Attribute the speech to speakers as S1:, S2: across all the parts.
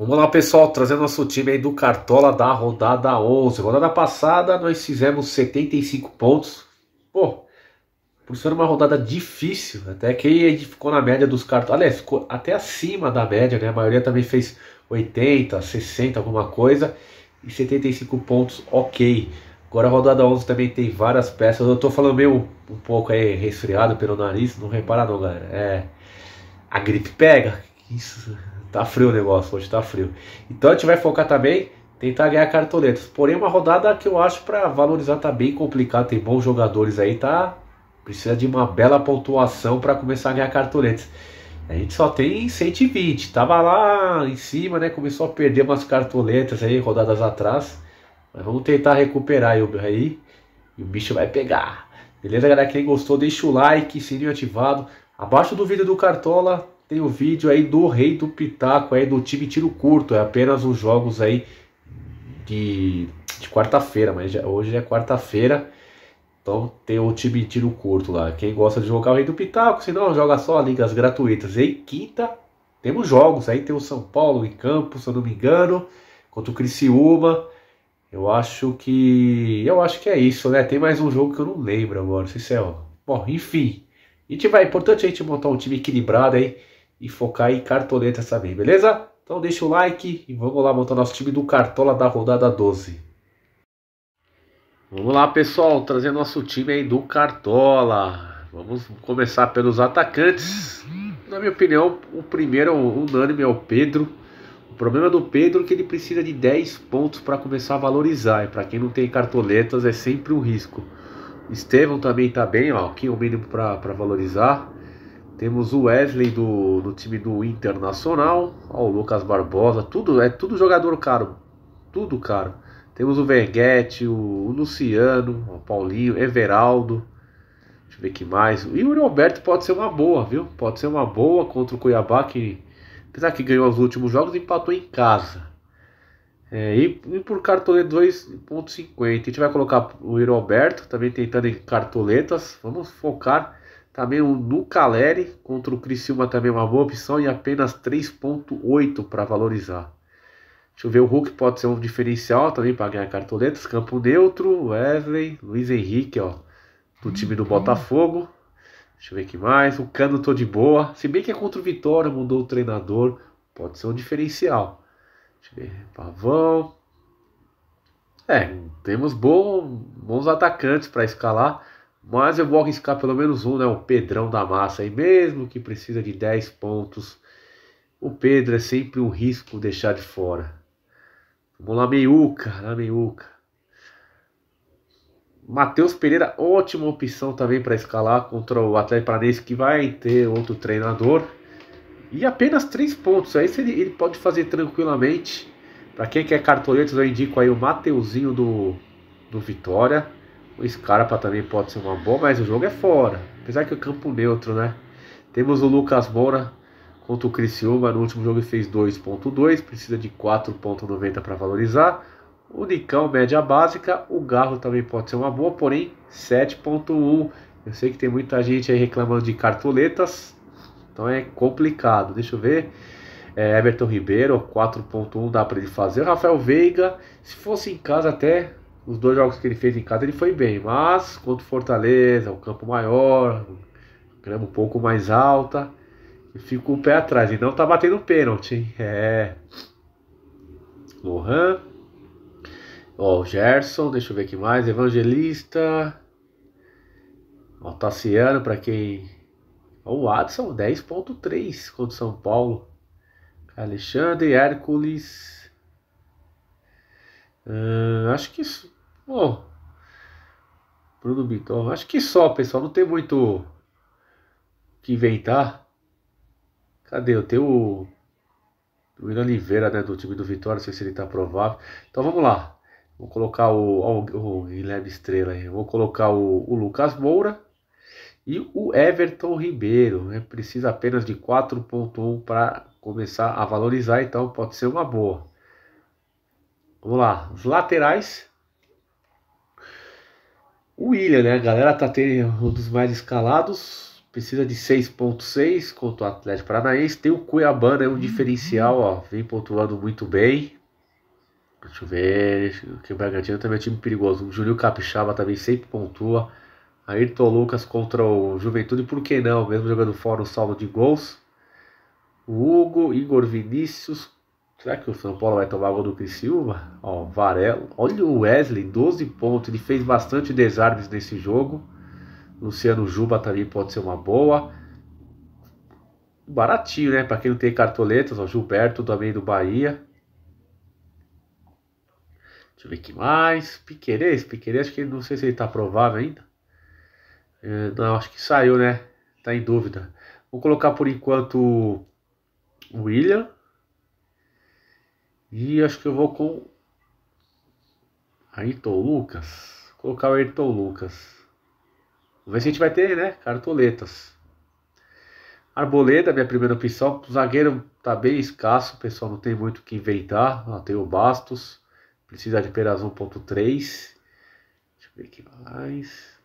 S1: Vamos lá, pessoal, trazendo nosso time aí do Cartola da rodada 11. Rodada passada nós fizemos 75 pontos. Pô, por ser uma rodada difícil, até que a gente ficou na média dos Cartola. Aliás, ficou até acima da média, né? A maioria também fez 80, 60, alguma coisa. E 75 pontos, ok. Agora a rodada 11 também tem várias peças. Eu tô falando meio um pouco aí resfriado pelo nariz, não repara não, galera. É. A gripe pega. Isso. Tá frio o negócio, hoje tá frio. Então a gente vai focar também tentar ganhar cartoletas. Porém, uma rodada que eu acho para valorizar tá bem complicado, tem bons jogadores aí, tá? Precisa de uma bela pontuação para começar a ganhar cartoletas. A gente só tem 120, tava lá em cima, né? Começou a perder umas cartoletas aí, rodadas atrás. Mas vamos tentar recuperar aí, aí e o bicho vai pegar. Beleza, galera? Quem gostou, deixa o like, sininho ativado. Abaixo do vídeo do Cartola tem o vídeo aí do Rei do Pitaco, aí do time tiro curto, é apenas os jogos aí de, de quarta-feira, mas já, hoje é quarta-feira, então tem o time tiro curto lá. Quem gosta de jogar o Rei do Pitaco, se não, joga só ligas gratuitas. E aí, quinta, temos jogos, aí tem o São Paulo em campo, se eu não me engano, contra o Criciúma. Eu acho que. Eu acho que é isso, né? Tem mais um jogo que eu não lembro agora, se é. Bom, enfim. A gente vai, é importante a gente montar um time equilibrado aí e focar em cartoleta também, beleza? Então deixa o like e vamos lá montar nosso time do Cartola da rodada 12. Vamos lá, pessoal, trazer nosso time aí do Cartola. Vamos começar pelos atacantes. Na minha opinião, o primeiro é unânime é o Pedro. O problema do Pedro é que ele precisa de 10 pontos para começar a valorizar. E para quem não tem cartoletas, é sempre um risco. Estevão também está bem, ó, aqui é o mínimo para valorizar. Temos o Wesley do, do time do Internacional. Ó, o Lucas Barbosa. Tudo, é tudo jogador caro. Tudo caro. Temos o Verguete, o, o Luciano, o Paulinho, Everaldo. Deixa eu ver que mais. E o Roberto pode ser uma boa, viu? Pode ser uma boa contra o Cuiabá, que apesar que ganhou os últimos jogos, empatou em casa. É, e, e, por cartoleta 2.50. A gente vai colocar o Roberto também tentando em cartoletas. Vamos focar também o Nucaleri contra o Criciúma também é uma boa opção e apenas 3.8 para valorizar. Deixa eu ver, o Hulk pode ser um diferencial também para ganhar cartoletas. Campo neutro, Wesley, Luiz Henrique, ó, do uhum. time do Botafogo. Deixa eu ver que mais. O Cano tô de boa. Se bem que é contra o Vitória, mudou o treinador. Pode ser um diferencial. Deixa eu ver, Pavão. É, temos bom, bons atacantes para escalar. Mas eu vou arriscar pelo menos um, né? O Pedrão da massa aí, mesmo que precisa de 10 pontos. O Pedro é sempre um risco deixar de fora. Vamos lá, meiuca, na né, meiuca. Matheus Pereira, ótima opção também para escalar contra o Atlético Paranaense que vai ter outro treinador. E apenas 3 pontos, aí ele, ele pode fazer tranquilamente. Para quem quer cartoletas, eu indico aí o Mateuzinho do, do Vitória o Scarpa também pode ser uma boa, mas o jogo é fora. Apesar que é campo neutro, né? Temos o Lucas Moura contra o Criciúma. No último jogo ele fez 2.2, precisa de 4.90 para valorizar. O Nicão, média básica. O Garro também pode ser uma boa, porém 7.1. Eu sei que tem muita gente aí reclamando de cartoletas, então é complicado. Deixa eu ver. É, Everton Ribeiro, 4.1 dá para ele fazer. Rafael Veiga, se fosse em casa até os dois jogos que ele fez em casa ele foi bem, mas contra o Fortaleza, o campo maior, grama um pouco mais alta, ficou o pé atrás. E não tá batendo pênalti, hein? É. Lohan. Ó, Gerson, deixa eu ver aqui mais. Evangelista. O Tassiano, pra quem. Ó, o Watson, 10.3 contra o São Paulo. Alexandre, Hércules. Hum, acho que isso. Bom, Bruno Bitton, acho que só, pessoal, não tem muito que inventar. Cadê? Eu tenho o William Oliveira, né, do time do Vitória, não sei se ele tá provável. Então vamos lá. Vou colocar o, o, o Guilherme Estrela aí. Vou colocar o, o Lucas Moura e o Everton Ribeiro. Né? Precisa apenas de 4.1 para começar a valorizar, então pode ser uma boa. Vamos lá, os laterais. O William, né? A galera tá tendo um dos mais escalados. Precisa de 6.6 contra o Atlético Paranaense. Tem o Cuiabá, né? Um uhum. diferencial, ó. Vem pontuando muito bem. Deixa eu ver. Que o Bragantino também é um time perigoso. O Júlio Capixaba também sempre pontua. Ayrton Lucas contra o Juventude, por que não? Mesmo jogando fora o saldo de gols. O Hugo, Igor Vinícius, Será que o São Paulo vai tomar gol do Criciúma? Ó, Varelo. Olha o Wesley, 12 pontos. Ele fez bastante desarmes nesse jogo. Luciano Juba também pode ser uma boa. Baratinho, né? Para quem não tem cartoletas, ó, Gilberto também do Bahia. Deixa eu ver que mais. Piquerez, Piquerez, acho que não sei se ele tá provável ainda. É, não, acho que saiu, né? Tá em dúvida. Vou colocar por enquanto o William e acho que eu vou com Ayrton Lucas. Vou colocar o Ayrton Lucas. Vamos ver se a gente vai ter, né? Cartoletas. Arboleda, minha primeira opção. O zagueiro tá bem escasso, o pessoal não tem muito o que inventar. Não, tem o Bastos. Precisa de Peraz 1.3. Deixa eu ver aqui mais.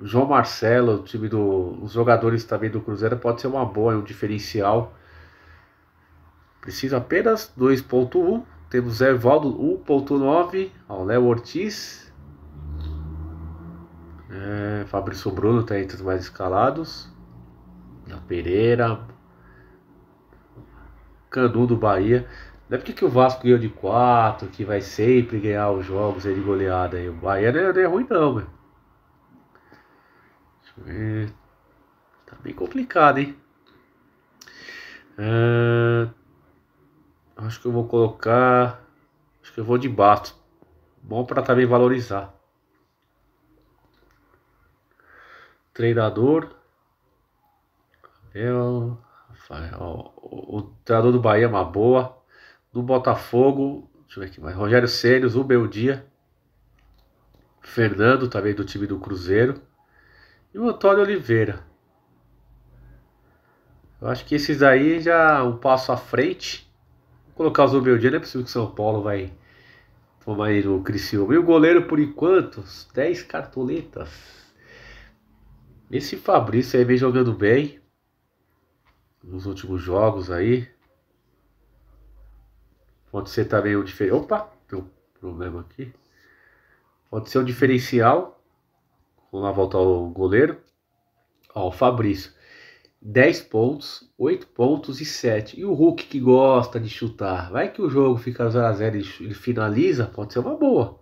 S1: João Marcelo, o time do. Os jogadores também do Cruzeiro pode ser uma boa, é um diferencial. Preciso apenas 2.1. Temos Ervaldo 1.9. Léo Ortiz. É, Fabrício Bruno está entre os mais escalados. Léo Pereira. Canu do Bahia. Não é porque o Vasco ganhou de 4, que vai sempre ganhar os jogos de goleada. Aí. O Bahia não é, não é ruim não, velho. Deixa eu ver. Tá bem complicado, hein? Uh... Acho que eu vou colocar. Acho que eu vou de bato Bom para também valorizar. Treinador. Eu, ó, o, treinador do Bahia é uma boa. Do Botafogo. Deixa eu ver aqui mais. Rogério Ceni, meu Dia. Fernando, também do time do Cruzeiro. E o Antônio Oliveira. Eu acho que esses aí já um passo à frente colocar o Zubeldia, não é possível que o São Paulo vai tomar o no Criciúma. E o goleiro, por enquanto, 10 cartoletas. Esse Fabrício aí vem jogando bem nos últimos jogos aí. Pode ser também um diferencial. Opa, tem um problema aqui. Pode ser um diferencial. Vamos lá voltar ao goleiro. Ó, o Fabrício. 10 pontos, 8 pontos e 7. E o Hulk que gosta de chutar, vai que o jogo fica 0x0 e ele finaliza, pode ser uma boa.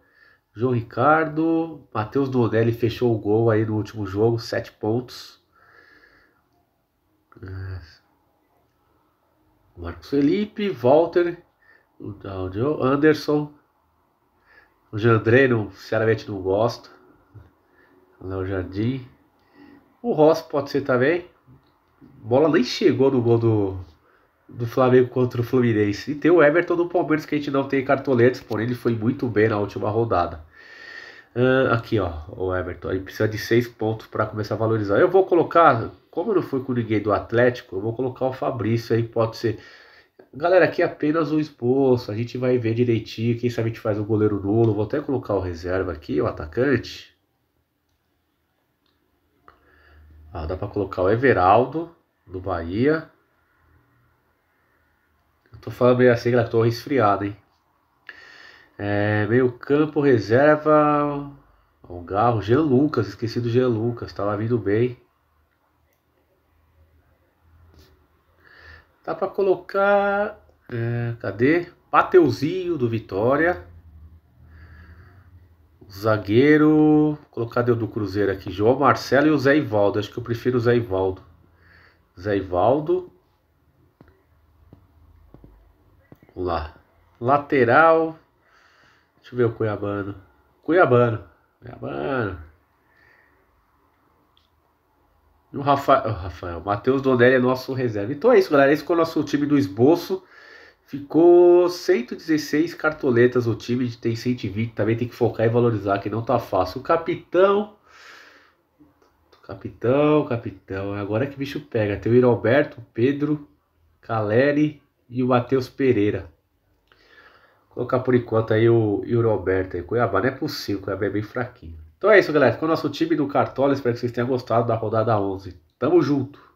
S1: João Ricardo, Matheus Donelli fechou o gol aí no último jogo, 7 pontos. É. Marcos Felipe, Walter, Anderson. O Jean André, sinceramente, não gosto. Léo Jardim. O Ross pode ser também. A bola nem chegou no gol do, do Flamengo contra o Fluminense. E tem o Everton do Palmeiras que a gente não tem cartoletas, porém ele foi muito bem na última rodada. Uh, aqui, ó, o Everton. Ele precisa de seis pontos para começar a valorizar. Eu vou colocar, como eu não fui com ninguém do Atlético, eu vou colocar o Fabrício aí, pode ser. Galera, aqui é apenas um esboço, a gente vai ver direitinho. Quem sabe a gente faz um goleiro nulo. Vou até colocar o reserva aqui, o atacante. Ah, dá para colocar o Everaldo, do Bahia. Eu tô falando meio assim que eu tô resfriado, hein? É, meio campo, reserva. O Garro, Jean Lucas, esqueci do Jean Lucas, tava vindo bem. Dá para colocar. É, cadê? Pateuzinho do Vitória. Zagueiro. Colocar deu do Cruzeiro aqui. João Marcelo e o Zé Ivaldo. Acho que eu prefiro o Zé Ivaldo. Zé Ivaldo. Lá. Lateral. Deixa eu ver o Cuiabano. Cuiabano. Cuiabano. E o Rafael. O Rafael. Matheus Donelli é nosso reserva. Então é isso, galera. Esse foi o nosso time do esboço. Ficou 116 cartoletas o time, tem 120, também tem que focar e valorizar, que não tá fácil. O capitão. Capitão, capitão, é agora que bicho pega. Tem o Iroberto o Pedro, Caleri e o Matheus Pereira. Vou colocar por enquanto aí o Iroberto aí. Cuiabá não é possível, Cuiabá é bem fraquinho. Então é isso, galera. Ficou o nosso time do Cartola. Espero que vocês tenham gostado da rodada 11. Tamo junto!